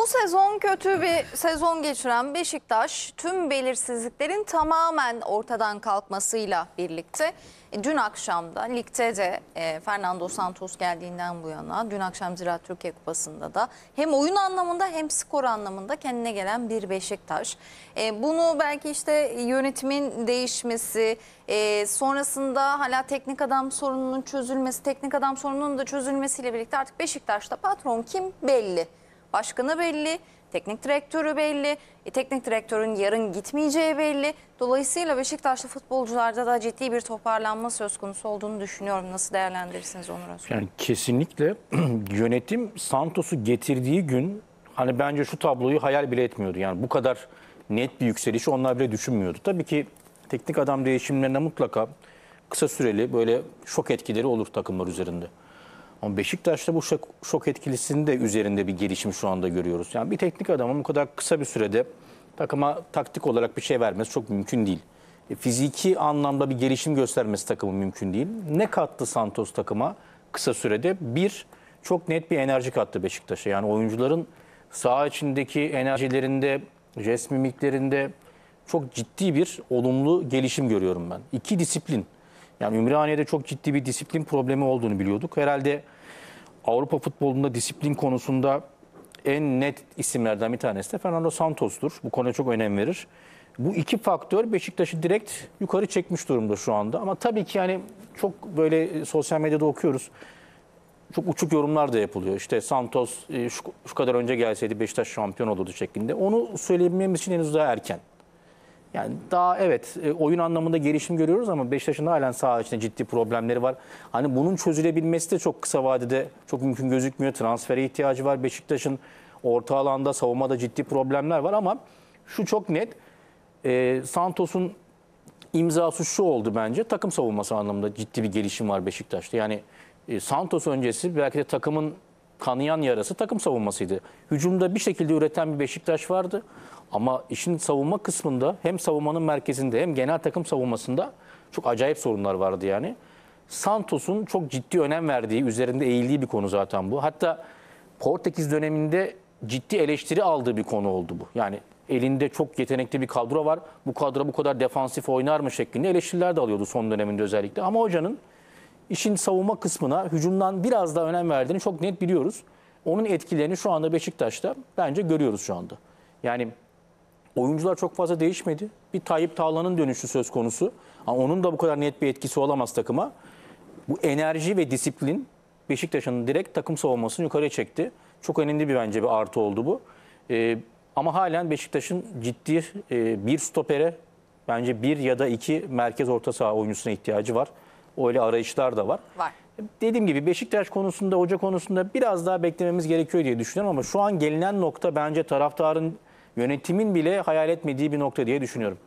Bu sezon kötü bir sezon geçiren Beşiktaş tüm belirsizliklerin tamamen ortadan kalkmasıyla birlikte e, dün akşamda da ligde de e, Fernando Santos geldiğinden bu yana dün akşam Ziraat Türkiye Kupası'nda da hem oyun anlamında hem skor anlamında kendine gelen bir Beşiktaş. E, bunu belki işte yönetimin değişmesi e, sonrasında hala teknik adam sorununun çözülmesi teknik adam sorununun da çözülmesiyle birlikte artık Beşiktaş'ta patron kim belli. Başkanı belli, teknik direktörü belli. E, teknik direktörün yarın gitmeyeceği belli. Dolayısıyla Beşiktaşlı futbolcularda da ciddi bir toparlanma söz konusu olduğunu düşünüyorum. Nasıl değerlendirirsiniz Onur Özgür? Yani kesinlikle yönetim Santos'u getirdiği gün hani bence şu tabloyu hayal bile etmiyordu. Yani bu kadar net bir yükselişi onlar bile düşünmüyordu. Tabii ki teknik adam değişimlerine mutlaka kısa süreli böyle şok etkileri olur takımlar üzerinde. Ama Beşiktaş'ta bu şok, şok etkilisinin de üzerinde bir gelişim şu anda görüyoruz. Yani bir teknik adamın bu kadar kısa bir sürede takıma taktik olarak bir şey vermesi çok mümkün değil. E, fiziki anlamda bir gelişim göstermesi takımı mümkün değil. Ne kattı Santos takıma kısa sürede? Bir, çok net bir enerji kattı Beşiktaş'a. Yani oyuncuların saha içindeki enerjilerinde, jest mimiklerinde çok ciddi bir olumlu gelişim görüyorum ben. İki disiplin. Yani Ümraniye'de çok ciddi bir disiplin problemi olduğunu biliyorduk. Herhalde Avrupa futbolunda disiplin konusunda en net isimlerden bir tanesi de Fernando Santos'tur. Bu konuya çok önem verir. Bu iki faktör Beşiktaş'ı direkt yukarı çekmiş durumda şu anda. Ama tabii ki yani çok böyle sosyal medyada okuyoruz. Çok uçuk yorumlar da yapılıyor. İşte Santos e, şu, şu kadar önce gelseydi Beşiktaş şampiyon olurdu şeklinde. Onu söyleyebilmemiz için henüz daha erken. Yani daha evet e, oyun anlamında gelişim görüyoruz ama Beşiktaş'ın halen saha içinde ciddi problemleri var. Hani bunun çözülebilmesi de çok kısa vadede çok mümkün gözükmüyor. Transfere ihtiyacı var Beşiktaş'ın. Orta alanda savunmada ciddi problemler var ama şu çok net. E, Santos'un imzası şu oldu bence. Takım savunması anlamında ciddi bir gelişim var Beşiktaş'ta. Yani e, Santos öncesi belki de takımın kanayan yarası takım savunmasıydı. Hücumda bir şekilde üreten bir Beşiktaş vardı. Ama işin savunma kısmında hem savunmanın merkezinde hem genel takım savunmasında çok acayip sorunlar vardı yani. Santos'un çok ciddi önem verdiği, üzerinde eğildiği bir konu zaten bu. Hatta Portekiz döneminde ciddi eleştiri aldığı bir konu oldu bu. Yani elinde çok yetenekli bir kadro var. Bu kadro bu kadar defansif oynar mı şeklinde eleştiriler de alıyordu son döneminde özellikle. Ama hocanın işin savunma kısmına hücumdan biraz daha önem verdiğini çok net biliyoruz. Onun etkilerini şu anda Beşiktaş'ta bence görüyoruz şu anda. Yani Oyuncular çok fazla değişmedi. Bir Tayyip Tağlan'ın dönüşü söz konusu. Ama onun da bu kadar net bir etkisi olamaz takıma. Bu enerji ve disiplin Beşiktaş'ın direkt takım savunmasını yukarı çekti. Çok önemli bir bence bir artı oldu bu. Ee, ama halen Beşiktaş'ın ciddi e, bir stopere bence bir ya da iki merkez orta saha oyuncusuna ihtiyacı var. Öyle arayışlar da var. Var. Dediğim gibi Beşiktaş konusunda, hoca konusunda biraz daha beklememiz gerekiyor diye düşünüyorum ama şu an gelinen nokta bence taraftarın yönetimin bile hayal etmediği bir nokta diye düşünüyorum.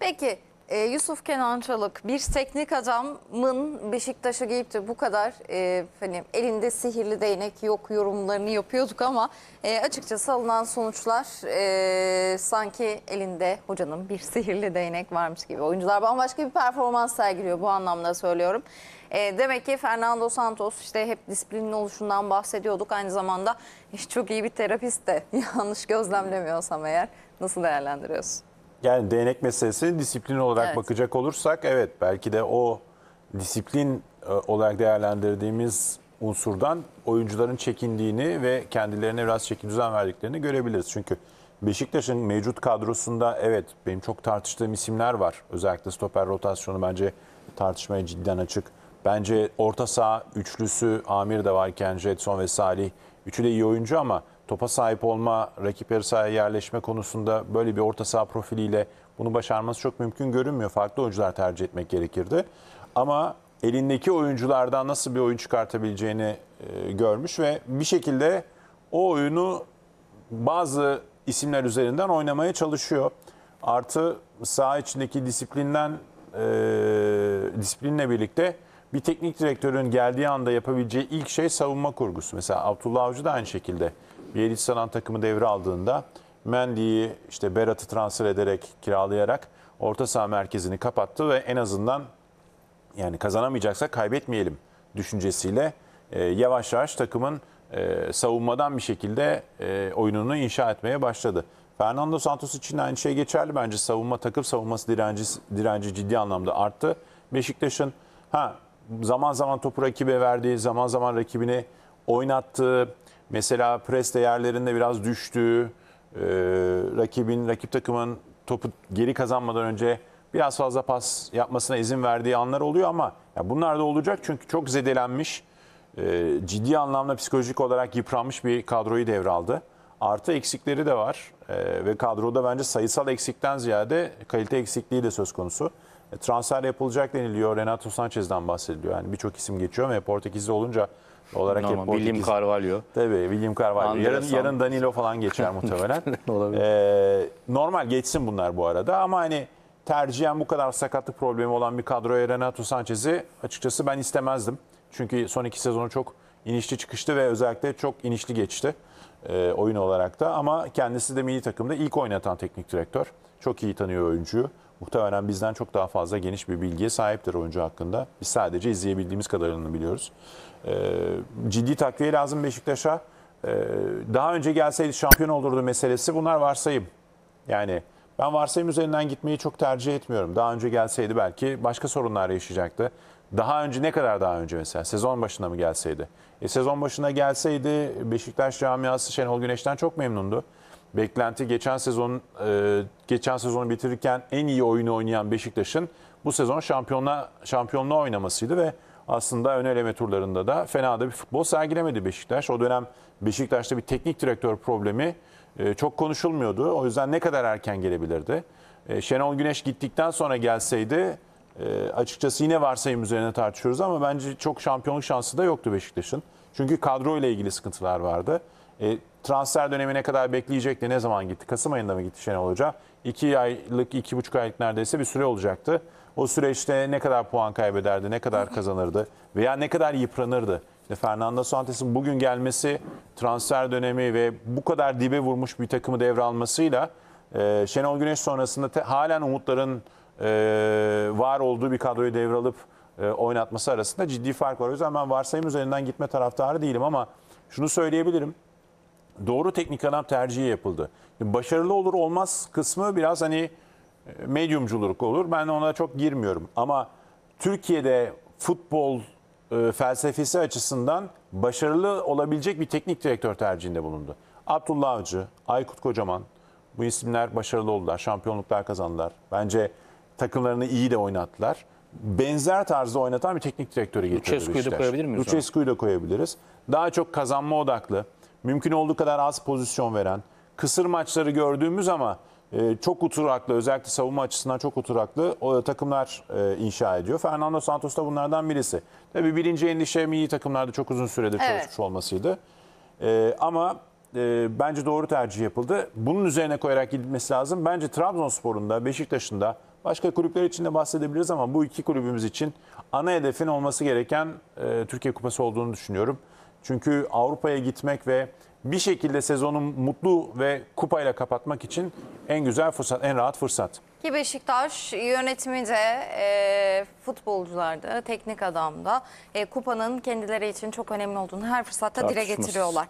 Peki e, Yusuf Kenan Çalık bir teknik adamın Beşiktaş'a giyip de bu kadar e, hani elinde sihirli değnek yok yorumlarını yapıyorduk ama e, açıkçası alınan sonuçlar e, sanki elinde hocanın bir sihirli değnek varmış gibi. Oyuncular bambaşka bir performans sergiliyor bu anlamda söylüyorum. E, demek ki Fernando Santos işte hep disiplinin oluşundan bahsediyorduk. Aynı zamanda çok iyi bir terapist de yanlış gözlemlemiyorsam eğer nasıl değerlendiriyorsun? Yani değnek meselesini disiplin olarak Evet. bakacak olursak evet belki de o disiplin e, olarak değerlendirdiğimiz unsurdan oyuncuların çekindiğini ve kendilerine biraz çekim düzen verdiklerini görebiliriz. Çünkü Beşiktaş'ın mevcut kadrosunda evet benim çok tartıştığım isimler var. Özellikle stoper rotasyonu bence tartışmaya cidden açık. Bence orta saha üçlüsü Amir de varken Jetson ve Salih üçü de iyi oyuncu ama topa sahip olma, rakip yarı sahaya yerleşme konusunda böyle bir orta saha profiliyle bunu başarması çok mümkün görünmüyor. Farklı oyuncular tercih etmek gerekirdi. Ama elindeki oyunculardan nasıl bir oyun çıkartabileceğini e, görmüş ve bir şekilde o oyunu bazı isimler üzerinden oynamaya çalışıyor. Artı saha içindeki disiplinden e, disiplinle birlikte bir teknik direktörün geldiği anda yapabileceği ilk şey savunma kurgusu. Mesela Abdullah Avcı da aynı şekilde Yeğilistan takımı devre aldığında Mendy'yi işte Berat'ı transfer ederek kiralayarak orta saha merkezini kapattı ve en azından yani kazanamayacaksa kaybetmeyelim düşüncesiyle e, yavaş yavaş takımın e, savunmadan bir şekilde e, oyununu inşa etmeye başladı. Fernando Santos için aynı şey geçerli bence. Savunma takım savunması direnci, direnci ciddi anlamda arttı. Beşiktaş'ın ha zaman zaman topu rakibe verdiği, zaman zaman rakibini oynattığı, mesela pres değerlerinde biraz düştüğü, e, ee, rakibin, rakip takımın topu geri kazanmadan önce biraz fazla pas yapmasına izin verdiği anlar oluyor ama ya bunlar da olacak çünkü çok zedelenmiş, e, ciddi anlamda psikolojik olarak yıpranmış bir kadroyu devraldı. Artı eksikleri de var e, ve kadroda bence sayısal eksikten ziyade kalite eksikliği de söz konusu. E, transfer yapılacak deniliyor. Renato Sanchez'den bahsediliyor. Yani birçok isim geçiyor ve Portekizli olunca olarak Normal, hep Portekiz. William Carvalho. Tabii William Carvalho. Andres yarın, yarın Danilo falan geçer muhtemelen. Olabilir. Ee, normal geçsin bunlar bu arada ama hani tercihen bu kadar sakatlık problemi olan bir kadroya Renato Sanchez'i açıkçası ben istemezdim. Çünkü son iki sezonu çok inişli çıkıştı ve özellikle çok inişli geçti e, oyun olarak da ama kendisi de milli takımda ilk oynatan teknik direktör. Çok iyi tanıyor oyuncuyu. Muhtemelen bizden çok daha fazla geniş bir bilgiye sahiptir oyuncu hakkında. Biz sadece izleyebildiğimiz kadarını biliyoruz. E, ciddi takviye lazım Beşiktaş'a. E, daha önce gelseydi şampiyon olurdu meselesi. Bunlar varsayım. Yani ben varsayım üzerinden gitmeyi çok tercih etmiyorum. Daha önce gelseydi belki başka sorunlar yaşayacaktı. Daha önce ne kadar daha önce mesela? Sezon başına mı gelseydi? E, sezon başına gelseydi Beşiktaş camiası Şenol Güneş'ten çok memnundu. Beklenti geçen sezon e, geçen sezonu bitirirken en iyi oyunu oynayan Beşiktaş'ın bu sezon şampiyonla şampiyonluğa oynamasıydı ve aslında ön eleme turlarında da fena da bir futbol sergilemedi Beşiktaş. O dönem Beşiktaş'ta bir teknik direktör problemi e, çok konuşulmuyordu. O yüzden ne kadar erken gelebilirdi? E, Şenol Güneş gittikten sonra gelseydi e, açıkçası yine varsayım üzerine tartışıyoruz ama bence çok şampiyonluk şansı da yoktu Beşiktaş'ın. Çünkü kadro ile ilgili sıkıntılar vardı. E, transfer dönemine kadar bekleyecekti. Ne zaman gitti? Kasım ayında mı gitti Şenol Hoca? İki aylık, iki buçuk aylık neredeyse bir süre olacaktı. O süreçte ne kadar puan kaybederdi, ne kadar kazanırdı veya ne kadar yıpranırdı? İşte Fernando Santos'un bugün gelmesi, transfer dönemi ve bu kadar dibe vurmuş bir takımı devralmasıyla e, Şenol Güneş sonrasında te, halen umutların e, var olduğu bir kadroyu devralıp e, oynatması arasında ciddi fark var. O yüzden ben varsayım üzerinden gitme taraftarı değilim ama şunu söyleyebilirim. Doğru teknik adam tercihi yapıldı. Başarılı olur olmaz kısmı biraz hani e, medyumculuk olur. Ben ona çok girmiyorum. Ama Türkiye'de futbol e, felsefesi açısından başarılı olabilecek bir teknik direktör tercihinde bulundu. Abdullah Avcı, Aykut Kocaman bu isimler başarılı oldular. Şampiyonluklar kazandılar. Bence takımlarını iyi de oynattılar. Benzer tarzda oynatan bir teknik direktörü getirdi Lucescu'yu da koyabilir miyiz? Lucescu'yu da koyabiliriz. Daha çok kazanma odaklı, mümkün olduğu kadar az pozisyon veren, kısır maçları gördüğümüz ama e, çok oturaklı, özellikle savunma açısından çok oturaklı o, takımlar e, inşa ediyor. Fernando Santos da bunlardan birisi. Tabii birinci endişe iyi takımlarda çok uzun süredir evet. çalışmış olmasıydı. E, ama e, bence doğru tercih yapıldı. Bunun üzerine koyarak gidilmesi lazım. Bence Trabzonspor'un da, Beşiktaş'ın da, Başka kulüpler için de bahsedebiliriz ama bu iki kulübümüz için ana hedefin olması gereken e, Türkiye Kupası olduğunu düşünüyorum. Çünkü Avrupa'ya gitmek ve bir şekilde sezonu mutlu ve kupayla kapatmak için en güzel fırsat, en rahat fırsat. Ki Beşiktaş yönetimi de e, futbolcular da, teknik adam da e, kupanın kendileri için çok önemli olduğunu her fırsatta dire getiriyorlar.